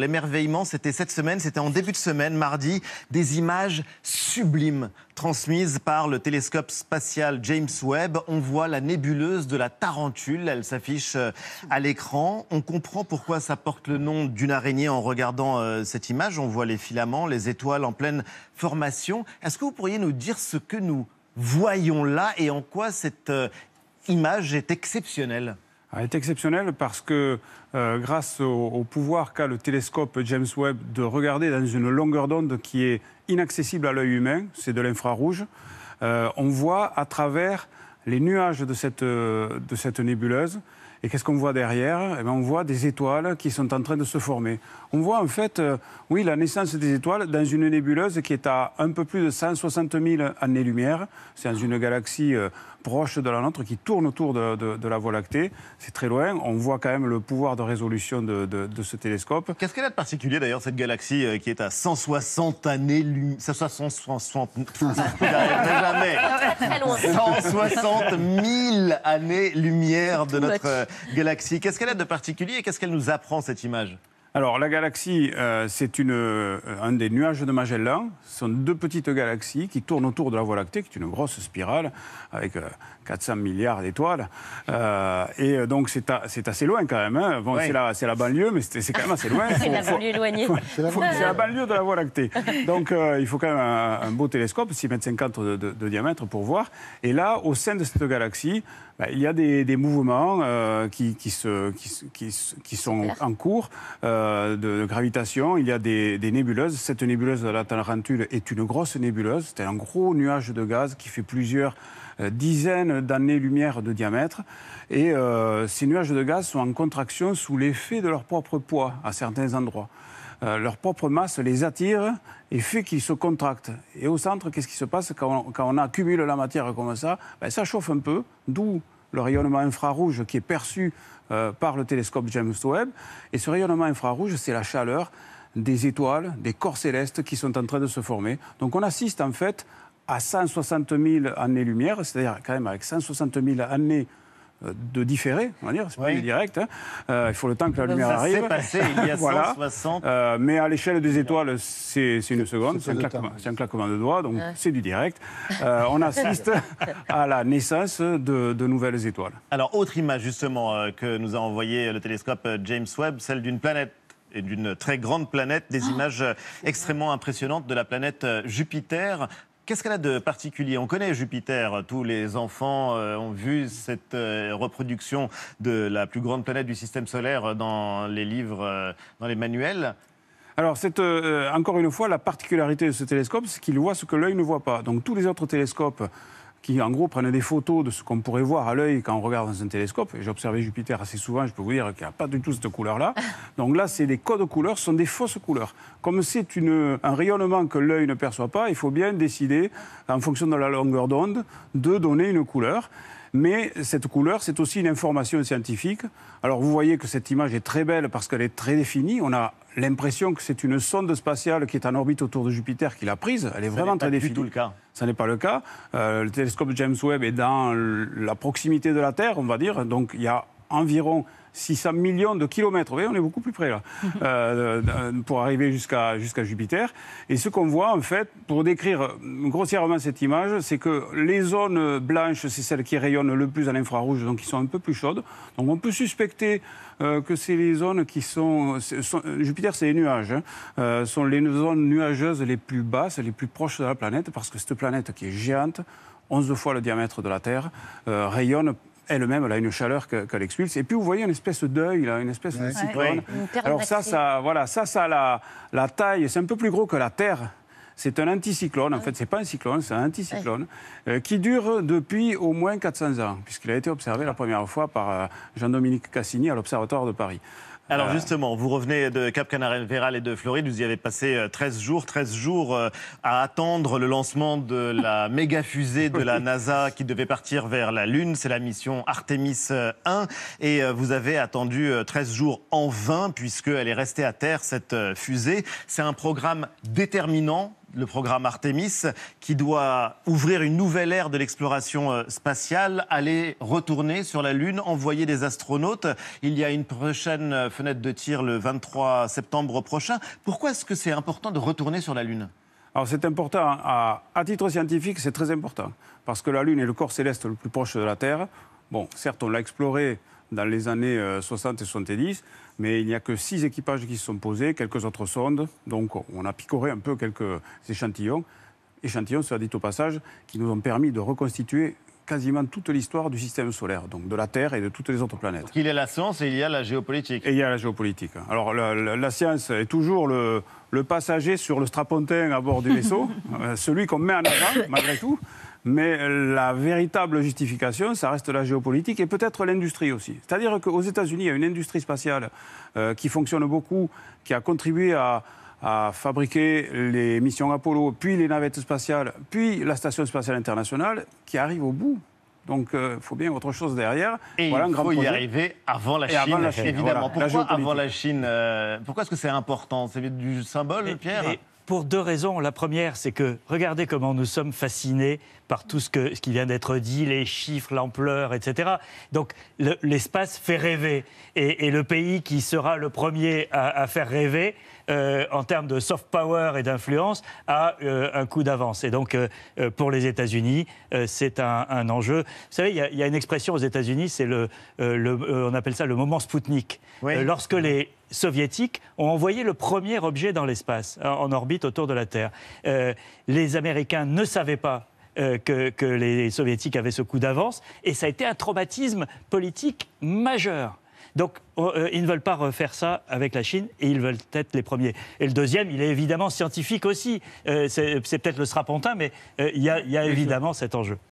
L'émerveillement, c'était cette semaine, c'était en début de semaine, mardi, des images sublimes transmises par le télescope spatial James Webb. On voit la nébuleuse de la Tarentule, elle s'affiche euh, à l'écran. On comprend pourquoi ça porte le nom d'une araignée en regardant euh, cette image. On voit les filaments, les étoiles en pleine formation. Est-ce que vous pourriez nous dire ce que nous voyons là et en quoi cette euh, image est exceptionnelle ah, est exceptionnel parce que euh, grâce au, pouvoir qu'a le télescope James Webb de regarder dans une longueur d'onde qui est inaccessible à l'œil humain, c'est de l'infrarouge, euh, on voit à travers les nuages de cette euh, nébuleuse et qu'est-ce qu'on voit derrière eh ben, On voit des étoiles qui sont en train de se former. On voit en fait, euh, oui, la naissance des étoiles dans une nébuleuse qui est à un peu plus de 160 000 années-lumière. C'est dans une galaxie euh, proche de la nôtre qui tourne autour de, la Voie lactée. C'est très loin. On voit quand même le pouvoir de résolution de, ce télescope. Qu'est-ce qu'elle a de particulier d'ailleurs, cette galaxie euh, qui est à 160 années-lumière 160... jamais 160 000 années-lumière de notre Galaxy. Qu'est-ce qu'elle a de particulier et qu'est-ce qu'elle nous apprend cette image alors, la galaxie, euh, c'est une euh, un des nuages de Magellan. Ce sont deux petites galaxies qui tournent autour de la Voie lactée, qui est une grosse spirale avec 400 euh, milliards d'étoiles. et donc, c'est assez loin quand même. Hein. Bon, C'est la, banlieue, mais c'est quand même assez loin. c'est la banlieue éloignée. C'est la banlieue de la Voie lactée. Donc, il faut quand même un, beau télescope, 6 mètres de, de, de, diamètre, pour voir. Et là, au sein de cette galaxie, bah, il y a des, mouvements qui, se, qui, sont en cours. Euh, de, gravitation, il y a des, nébuleuses. Cette nébuleuse de la Tarentule est une grosse nébuleuse, c'est un gros nuage de gaz qui fait plusieurs euh, dizaines d'années-lumière de diamètre. Et euh, ces nuages de gaz sont en contraction sous l'effet de leur propre poids à certains endroits. leur propre masse les attire et fait qu'ils se contractent. Et au centre, qu'est-ce qui se passe quand on, quand accumule la matière comme ça ben, Ça chauffe un peu, d'où le rayonnement infrarouge qui est perçu euh, par le télescope James Webb. Et ce rayonnement infrarouge, c'est la chaleur des étoiles, des corps célestes qui sont en train de se former. Donc on assiste en fait à 160 000 années-lumière, c'est-à-dire quand même avec 160 000 années de différer, on va dire, c'est pas du direct. Hein. Euh, il faut le temps que la lumière arrive. Ça s'est passé il y a 160. Euh, mais à l'échelle des étoiles, c'est une seconde, c'est un, claquement de doigts, donc c'est du direct. Euh, on assiste à la naissance de, de, nouvelles étoiles. Alors, autre image justement que nous a envoyé le télescope James Webb, celle d'une planète et d'une très grande planète, des ah. images extrêmement impressionnantes de la planète Jupiter Qu'est-ce qu'elle a de particulier On connaît Jupiter, tous les enfants euh, ont vu cette euh, reproduction de la plus grande planète du système solaire dans les livres, euh, dans les manuels. Alors, c'est encore une fois la particularité de ce télescope, c'est qu'il voit ce que l'œil ne voit pas. Donc, tous les autres télescopes qui en gros prennent des photos de ce qu'on pourrait voir à l'œil quand on regarde dans un télescope. J'ai observé Jupiter assez souvent, je peux vous dire qu'il n'y a pas du tout cette couleur-là. Donc là, c'est des codes couleurs, ce sont des fausses couleurs. Comme c'est un rayonnement que l'œil ne perçoit pas, il faut bien décider, en fonction de la longueur d'onde, de donner une couleur. Mais cette couleur, c'est aussi une information scientifique. Alors vous voyez que cette image est très belle parce qu'elle est très définie. On a l'impression que c'est une sonde spatiale qui est en orbite autour de Jupiter qui l'a prise. Elle est vraiment très définie. ce Ça n'est pas le cas. Euh, le télescope James Webb est dans la proximité de la Terre, on va dire. Donc il y a environ 600 millions de kilomètres. Vous voyez, on est beaucoup plus près là, euh, pour arriver jusqu'à jusqu'à Jupiter. Et ce qu'on voit, en fait, pour décrire grossièrement cette image, c'est que les zones blanches, c'est celles qui rayonnent le plus à l'infrarouge, donc qui sont un peu plus chaudes. Donc on peut suspecter euh, que c'est les zones qui sont, Jupiter, c'est les nuages, Ce hein. euh, sont les zones nuageuses les plus basses, les plus proches de la planète, parce que cette planète qui est géante, 11 fois le diamètre de la Terre, rayonne elle-même, elle a une chaleur qu'Alex expulse. Et puis vous voyez une espèce d'œil, une espèce de cyclone. Alors ça, ça, voilà, ça, ça a la, taille, c'est un peu plus gros que la Terre. C'est un anticyclone, en fait, fait, c'est pas un cyclone, c'est un anticyclone, euh, qui dure depuis au moins 400 ans, puisqu'il a été observé la première fois par euh, Jean-Dominique Cassini à l'Observatoire de Paris. Alors justement, vous revenez de Cap Canaveral et de Floride, vous y avez passé 13 euh, jours, 13 jours euh, à attendre le lancement de la méga fusée de la NASA qui devait partir vers la Lune, c'est la mission Artemis 1 euh, et vous avez attendu 13 jours en vain puisqu'elle est restée à terre cette fusée. C'est un programme déterminant le programme Artemis, qui doit ouvrir une nouvelle ère de l'exploration euh, spatiale, aller retourner sur la Lune, envoyer des astronautes. Il y a une prochaine euh, fenêtre de tir le 23 septembre prochain. Pourquoi est-ce que c'est important de retourner sur la Lune alors c'est important, à, à titre scientifique c'est très important, parce que la Lune est le corps céleste le plus proche de la Terre. Bon, certes, on l'a exploré dans les années 60 euh, et 70, mais il n'y a que six équipages qui se sont posés, quelques autres sondes. Donc on a picoré un peu quelques échantillons. Échantillons, cela dit au passage, qui nous ont permis de reconstituer quasiment toute l'histoire du système solaire, donc de la Terre et de toutes les autres planètes. il y a la science et il y a la géopolitique. il y a la géopolitique. Alors la, science est toujours le, passager sur le strapontin à bord du vaisseau, euh, celui qu'on met en avant malgré tout. Mais la véritable justification, ça reste la géopolitique et peut-être l'industrie aussi. C'est-à-dire qu'aux États-Unis, il y a une industrie spatiale euh, qui fonctionne beaucoup, qui a contribué à, à fabriquer les missions Apollo, puis les navettes spatiales, puis la Station spatiale internationale, qui arrive au bout. Donc, il euh, faut bien autre chose derrière. Et voilà il faut y arriver avant la, Chine, évidemment. Pourquoi avant la Chine euh, Pourquoi est-ce que c'est important C'est du symbole, Pierre pour deux raisons. La première, c'est que regardez comment nous sommes fascinés par tout ce, qui vient d'être dit, les chiffres, l'ampleur, etc. Donc l'espace fait rêver. Et, le pays qui sera le premier à, faire rêver, euh, en termes de soft power et d'influence, a euh, un coup d'avance. Et donc euh, pour les États-Unis, c'est un, enjeu. Vous savez, il y, a une expression aux États-Unis, c'est le, on appelle ça le moment Spoutnik. lorsque les soviétiques ont envoyé le premier objet dans l'espace, euh, en orbite autour de la Terre. Euh, les Américains ne savaient pas euh, que, les Soviétiques avaient ce coup d'avance, et ça a été un traumatisme politique majeur. Donc, ils ne veulent pas refaire ça avec la Chine et ils veulent être les premiers. Et le deuxième, il est évidemment scientifique aussi. c'est peut-être le strapontin, mais il y y a évidemment cet enjeu.